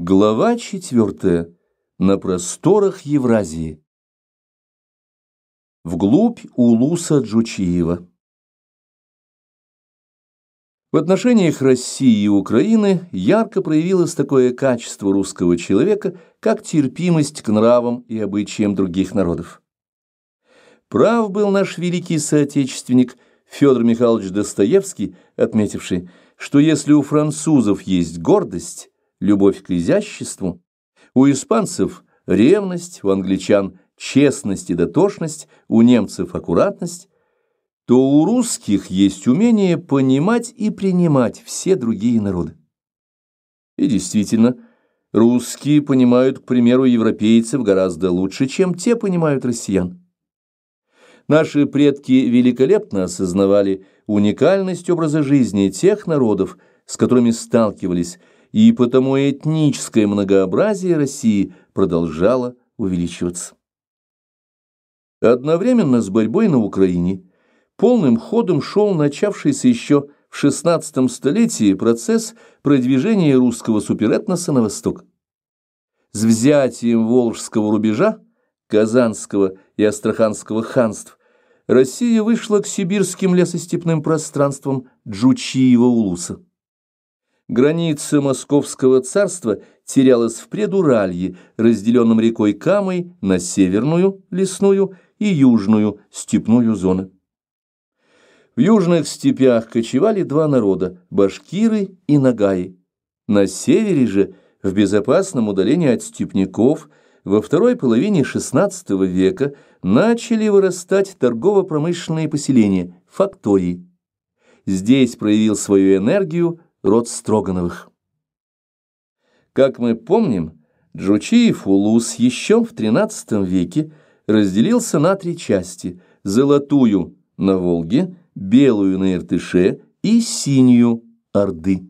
Глава четвертая. На просторах Евразии. Вглубь Улуса Джучиева. В отношениях России и Украины ярко проявилось такое качество русского человека, как терпимость к нравам и обычаям других народов. Прав был наш великий соотечественник Федор Михайлович Достоевский, отметивший, что если у французов есть гордость, любовь к изяществу, у испанцев ревность, у англичан честность и дотошность, у немцев аккуратность, то у русских есть умение понимать и принимать все другие народы. И действительно, русские понимают, к примеру, европейцев гораздо лучше, чем те понимают россиян. Наши предки великолепно осознавали уникальность образа жизни тех народов, с которыми сталкивались, и потому этническое многообразие России продолжало увеличиваться. Одновременно с борьбой на Украине полным ходом шел начавшийся еще в XVI столетии процесс продвижения русского суперэтноса на восток. С взятием Волжского рубежа, Казанского и Астраханского ханств Россия вышла к сибирским лесостепным пространствам Джучиева-Улуса граница Московского царства терялась в предуралье, разделенном рекой Камой на северную лесную и южную степную зоны. В южных степях кочевали два народа – башкиры и нагаи. На севере же, в безопасном удалении от степняков, во второй половине XVI века начали вырастать торгово-промышленные поселения – фактории. Здесь проявил свою энергию – род Строгановых. Как мы помним, Джучиев Улус еще в XIII веке разделился на три части – золотую на Волге, белую на Иртыше и синюю Орды.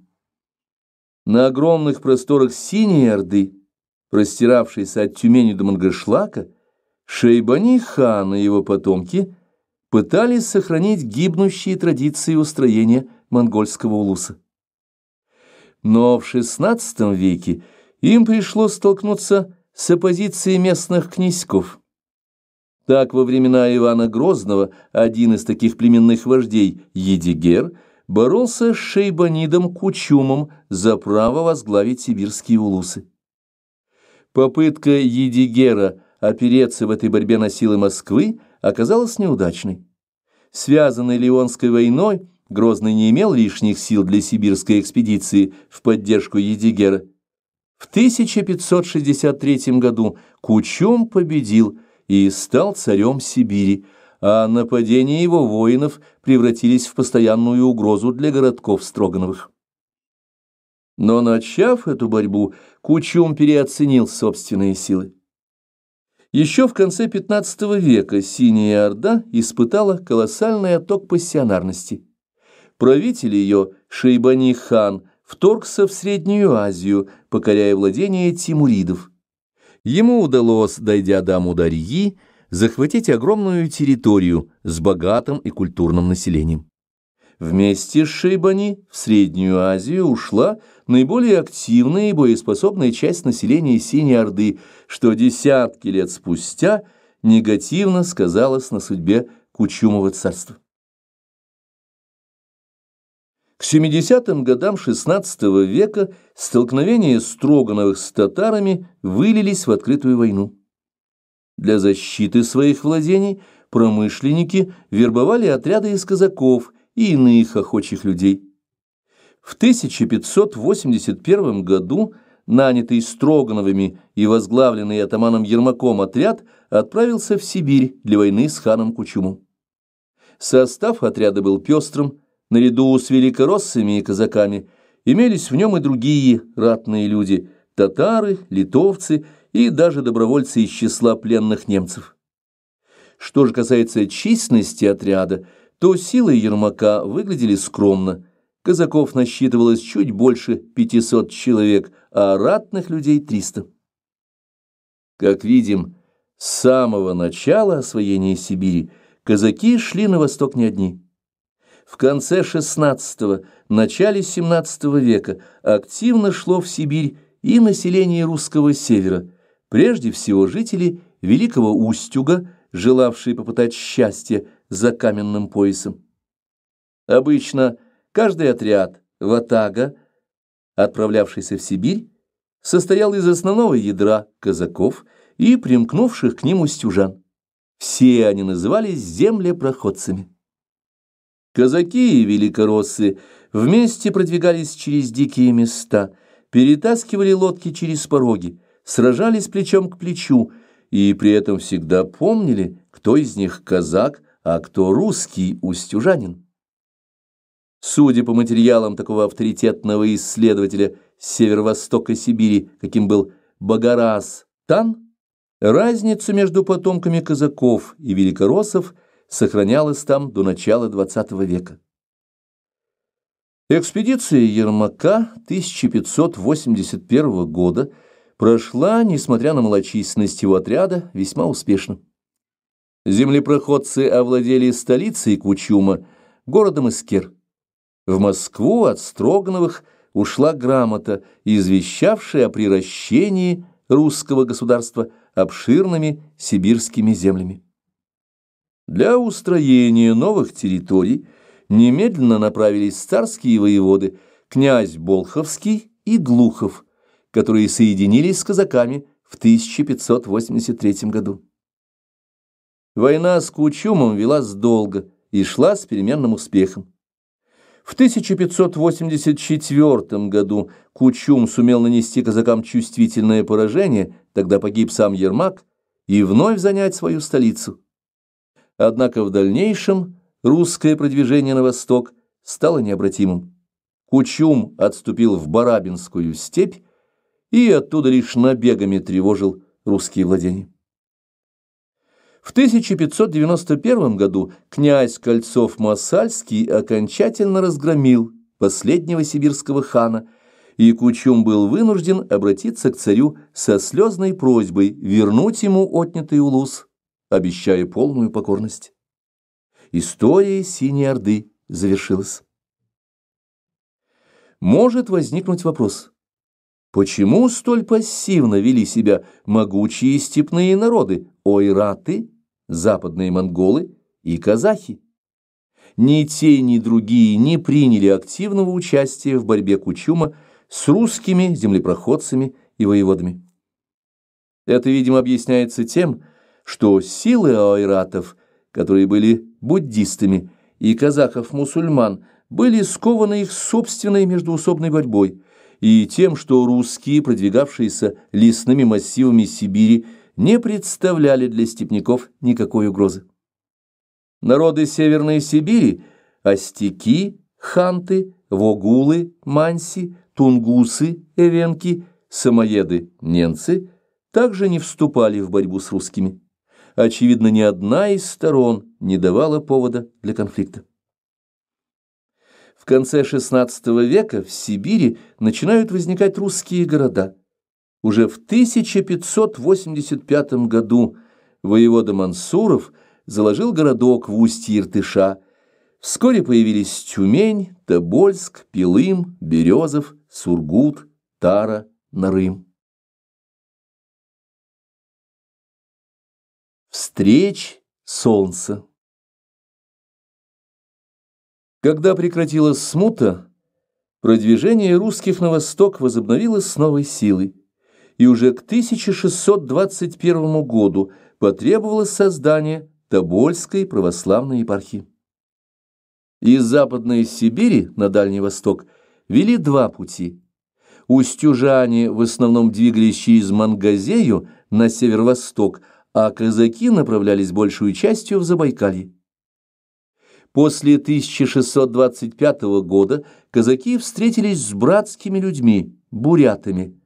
На огромных просторах Синей Орды, простиравшейся от Тюмени до Мангышлака, Шейбани хан и его потомки пытались сохранить гибнущие традиции устроения монгольского улуса но в XVI веке им пришлось столкнуться с оппозицией местных князьков. Так, во времена Ивана Грозного один из таких племенных вождей, Едигер, боролся с шейбанидом Кучумом за право возглавить сибирские улусы. Попытка Едигера опереться в этой борьбе на силы Москвы оказалась неудачной. Связанный Ливонской войной, Грозный не имел лишних сил для сибирской экспедиции в поддержку Едигера. В 1563 году Кучум победил и стал царем Сибири, а нападения его воинов превратились в постоянную угрозу для городков Строгановых. Но начав эту борьбу, Кучум переоценил собственные силы. Еще в конце XV века Синяя Орда испытала колоссальный отток пассионарности – правитель ее, Шейбани хан, вторгся в Среднюю Азию, покоряя владения тимуридов. Ему удалось, дойдя до Амударьи, захватить огромную территорию с богатым и культурным населением. Вместе с Шейбани в Среднюю Азию ушла наиболее активная и боеспособная часть населения Синей Орды, что десятки лет спустя негативно сказалось на судьбе Кучумова царства. К 70-м годам XVI века столкновения Строгановых с татарами вылились в открытую войну. Для защиты своих владений промышленники вербовали отряды из казаков и иных охочих людей. В 1581 году нанятый Строгановыми и возглавленный атаманом Ермаком отряд отправился в Сибирь для войны с ханом Кучуму. Состав отряда был пестрым, Наряду с великороссами и казаками имелись в нем и другие ратные люди – татары, литовцы и даже добровольцы из числа пленных немцев. Что же касается численности отряда, то силы Ермака выглядели скромно. Казаков насчитывалось чуть больше 500 человек, а ратных людей – 300. Как видим, с самого начала освоения Сибири казаки шли на восток не одни – в конце XVI, начале XVII века активно шло в Сибирь и население русского севера, прежде всего жители Великого Устюга, желавшие попытать счастье за каменным поясом. Обычно каждый отряд ватага, отправлявшийся в Сибирь, состоял из основного ядра казаков и примкнувших к ним устюжан. Все они назывались землепроходцами. Казаки и великороссы вместе продвигались через дикие места, перетаскивали лодки через пороги, сражались плечом к плечу и при этом всегда помнили, кто из них казак, а кто русский устюжанин. Судя по материалам такого авторитетного исследователя северо-востока Сибири, каким был Багарас Тан, разницу между потомками казаков и великороссов – сохранялось там до начала XX века. Экспедиция Ермака 1581 года прошла, несмотря на малочисленность его отряда, весьма успешно. Землепроходцы овладели столицей Кучума, городом Искер. В Москву от Строгановых ушла грамота, извещавшая о приращении русского государства обширными сибирскими землями. Для устроения новых территорий немедленно направились царские воеводы князь Болховский и Глухов, которые соединились с казаками в 1583 году. Война с Кучумом велась долго и шла с переменным успехом. В 1584 году Кучум сумел нанести казакам чувствительное поражение, тогда погиб сам Ермак, и вновь занять свою столицу. Однако в дальнейшем русское продвижение на восток стало необратимым. Кучум отступил в Барабинскую степь и оттуда лишь набегами тревожил русские владения. В 1591 году князь Кольцов-Масальский окончательно разгромил последнего сибирского хана, и Кучум был вынужден обратиться к царю со слезной просьбой вернуть ему отнятый улус обещая полную покорность. История Синей Орды завершилась. Может возникнуть вопрос, почему столь пассивно вели себя могучие степные народы ойраты, западные монголы и казахи? Ни те, ни другие не приняли активного участия в борьбе Кучума с русскими землепроходцами и воеводами. Это, видимо, объясняется тем, что что силы айратов, которые были буддистами, и казахов мусульман были скованы их собственной междуусобной борьбой и тем, что русские, продвигавшиеся лесными массивами Сибири, не представляли для степняков никакой угрозы. Народы Северной Сибири – остяки, ханты, вогулы, манси, тунгусы, эвенки, самоеды, ненцы – также не вступали в борьбу с русскими очевидно, ни одна из сторон не давала повода для конфликта. В конце XVI века в Сибири начинают возникать русские города. Уже в 1585 году воевода Мансуров заложил городок в устье Иртыша. Вскоре появились Тюмень, Тобольск, Пилым, Березов, Сургут, Тара, Нарым. Встреч солнца. Когда прекратилась смута, продвижение русских на восток возобновилось с новой силой, и уже к 1621 году потребовалось создание Тобольской православной епархии. Из Западной Сибири на Дальний Восток вели два пути. Устюжане в основном двигались через Мангазею на северо-восток – а казаки направлялись большую частью в Забайкалье. После 1625 года казаки встретились с братскими людьми, бурятами,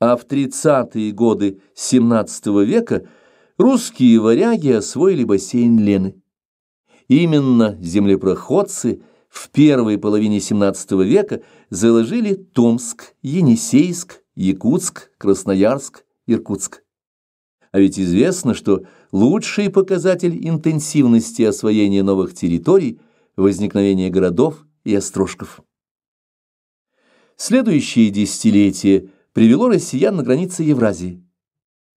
а в 30-е годы XVII века русские варяги освоили бассейн Лены. Именно землепроходцы в первой половине XVII века заложили Томск, Енисейск, Якутск, Красноярск, Иркутск. А ведь известно, что лучший показатель интенсивности освоения новых территорий – возникновение городов и острожков. Следующее десятилетие привело россиян на границы Евразии.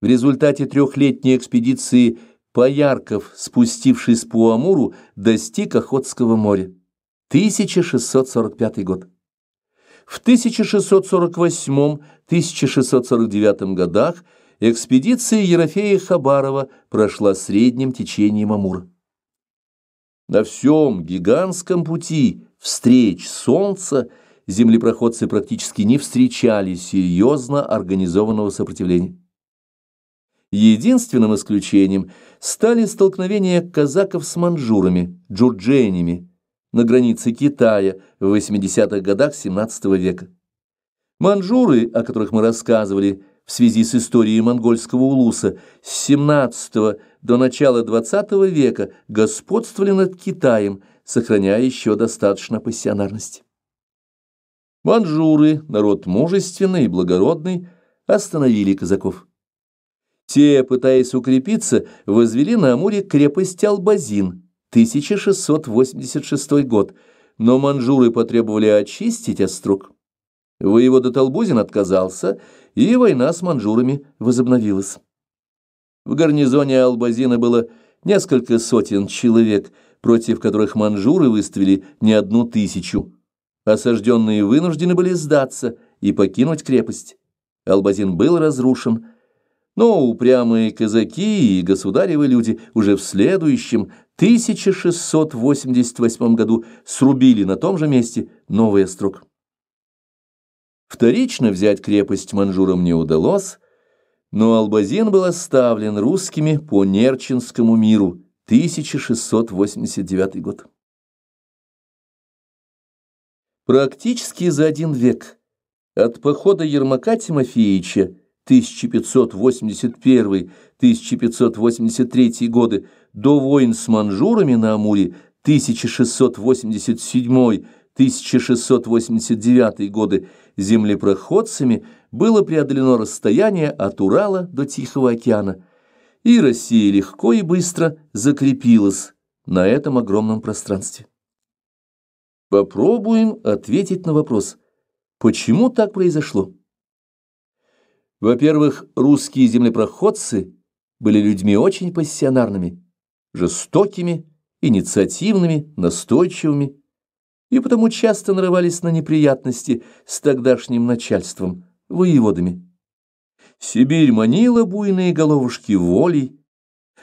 В результате трехлетней экспедиции Поярков, спустившись по Амуру, достиг Охотского моря. 1645 год. В 1648-1649 годах – Экспедиция Ерофея Хабарова прошла средним течением Амура. На всем гигантском пути встреч солнца землепроходцы практически не встречали серьезно организованного сопротивления. Единственным исключением стали столкновения казаков с манжурами, джурдженями, на границе Китая в 80-х годах XVII века. Манжуры, о которых мы рассказывали, в связи с историей монгольского улуса с XVII до начала XX века господствовали над Китаем, сохраняя еще достаточно пассионарности. Манжуры, народ мужественный и благородный, остановили казаков. Те, пытаясь укрепиться, возвели на Амуре крепость Албазин, 1686 год, но манжуры потребовали очистить острог. Воевода Толбузин отказался, и война с манжурами возобновилась. В гарнизоне Албазина было несколько сотен человек, против которых манжуры выставили не одну тысячу. Осажденные вынуждены были сдаться и покинуть крепость. Албазин был разрушен, но упрямые казаки и государевы люди уже в следующем, 1688 году, срубили на том же месте новый строк. Вторично взять крепость манжурам не удалось, но Албазин был оставлен русскими по Нерчинскому миру 1689 год. Практически за один век от похода Ермака Тимофеевича 1581-1583 годы до войн с манжурами на Амуре 1687 1689 годы землепроходцами было преодолено расстояние от Урала до Тихого океана, и Россия легко и быстро закрепилась на этом огромном пространстве. Попробуем ответить на вопрос, почему так произошло? Во-первых, русские землепроходцы были людьми очень пассионарными, жестокими, инициативными, настойчивыми, и потому часто нарывались на неприятности с тогдашним начальством, воеводами. Сибирь манила буйные головушки волей,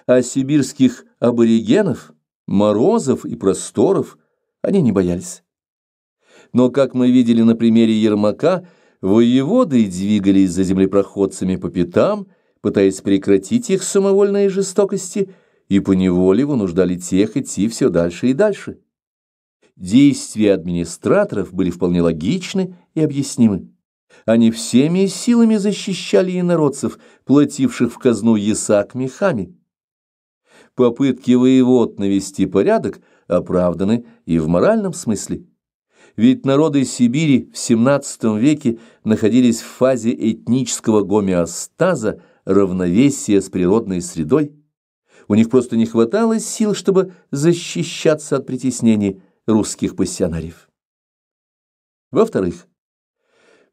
а сибирских аборигенов, морозов и просторов они не боялись. Но, как мы видели на примере Ермака, воеводы двигались за землепроходцами по пятам, пытаясь прекратить их самовольные жестокости, и поневоле вынуждали тех идти все дальше и дальше. Действия администраторов были вполне логичны и объяснимы. Они всеми силами защищали инородцев, плативших в казну ясак мехами. Попытки воевод навести порядок оправданы и в моральном смысле. Ведь народы Сибири в XVII веке находились в фазе этнического гомеостаза, равновесия с природной средой. У них просто не хватало сил, чтобы защищаться от притеснений – русских пассионариев. Во-вторых,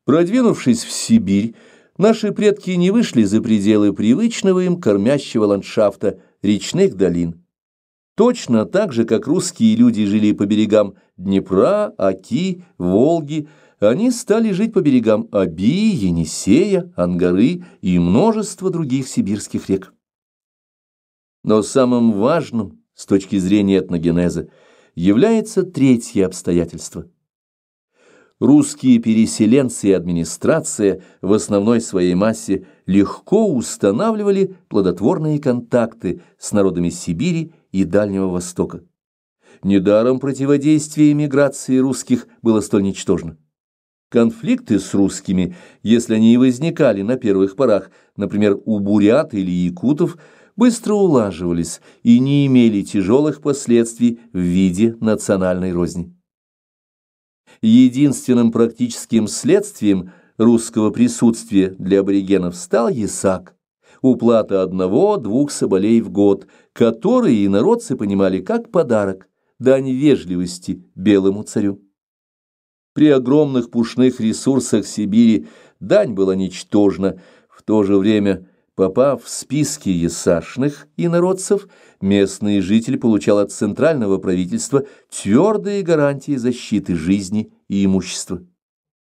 продвинувшись в Сибирь, наши предки не вышли за пределы привычного им кормящего ландшафта речных долин. Точно так же, как русские люди жили по берегам Днепра, Оки, Волги, они стали жить по берегам Оби, Енисея, Ангары и множества других сибирских рек. Но самым важным с точки зрения этногенеза – является третье обстоятельство. Русские переселенцы и администрация в основной своей массе легко устанавливали плодотворные контакты с народами Сибири и Дальнего Востока. Недаром противодействие миграции русских было столь ничтожно. Конфликты с русскими, если они и возникали на первых порах, например, у бурят или якутов – быстро улаживались и не имели тяжелых последствий в виде национальной розни. Единственным практическим следствием русского присутствия для аборигенов стал ясак, уплата одного-двух соболей в год, которые инородцы понимали как подарок, дань вежливости белому царю. При огромных пушных ресурсах Сибири дань была ничтожна, в то же время – Попав в списки ясашных инородцев, местный житель получал от центрального правительства твердые гарантии защиты жизни и имущества.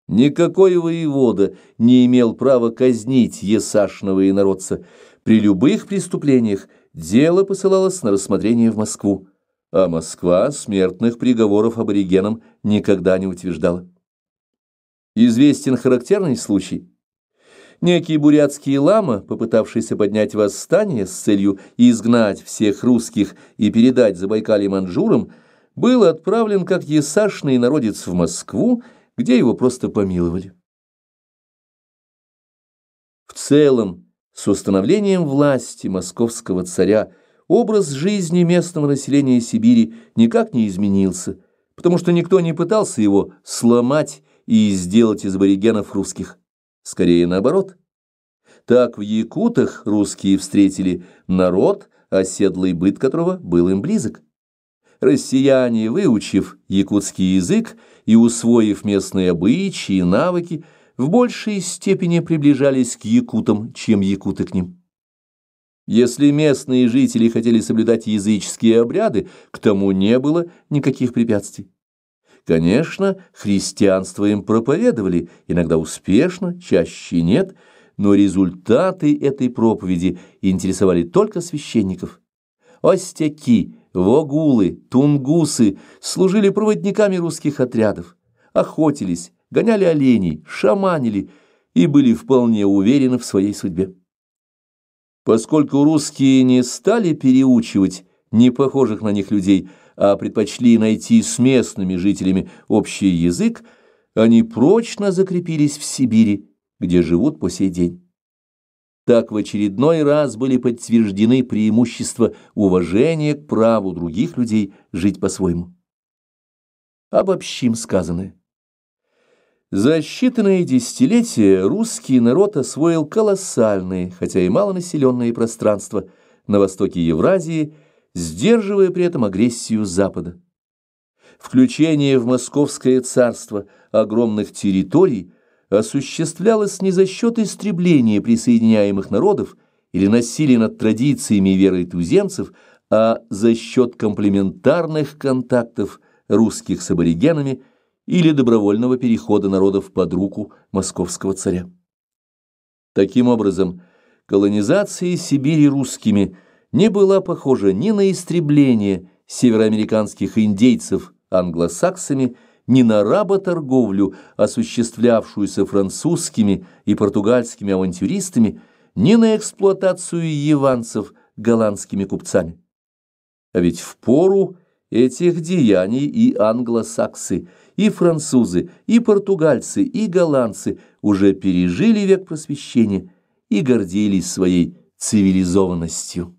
Никакой воевода не имел права казнить ясашного инородца. При любых преступлениях дело посылалось на рассмотрение в Москву, а Москва смертных приговоров аборигенам никогда не утверждала. Известен характерный случай – Некий бурятский лама, попытавшийся поднять восстание с целью изгнать всех русских и передать Забайкалье манжурам, был отправлен как ясашный народец в Москву, где его просто помиловали. В целом, с установлением власти московского царя образ жизни местного населения Сибири никак не изменился, потому что никто не пытался его сломать и сделать из аборигенов русских скорее наоборот. Так в Якутах русские встретили народ, оседлый быт которого был им близок. Россияне, выучив якутский язык и усвоив местные обычаи и навыки, в большей степени приближались к якутам, чем якуты к ним. Если местные жители хотели соблюдать языческие обряды, к тому не было никаких препятствий. Конечно, христианство им проповедовали, иногда успешно, чаще нет, но результаты этой проповеди интересовали только священников. Остяки, вогулы, тунгусы служили проводниками русских отрядов, охотились, гоняли оленей, шаманили и были вполне уверены в своей судьбе. Поскольку русские не стали переучивать непохожих на них людей – а предпочли найти с местными жителями общий язык, они прочно закрепились в Сибири, где живут по сей день. Так в очередной раз были подтверждены преимущества уважения к праву других людей жить по-своему. Обобщим сказанное. За считанные десятилетия русский народ освоил колоссальные, хотя и малонаселенные пространства на востоке Евразии – сдерживая при этом агрессию Запада. Включение в Московское царство огромных территорий осуществлялось не за счет истребления присоединяемых народов или насилия над традициями и верой туземцев, а за счет комплементарных контактов русских с аборигенами или добровольного перехода народов под руку московского царя. Таким образом, колонизация Сибири русскими – не была похожа ни на истребление североамериканских индейцев англосаксами, ни на работорговлю, осуществлявшуюся французскими и португальскими авантюристами, ни на эксплуатацию яванцев голландскими купцами. А ведь в пору этих деяний и англосаксы, и французы, и португальцы, и голландцы уже пережили век просвещения и гордились своей цивилизованностью.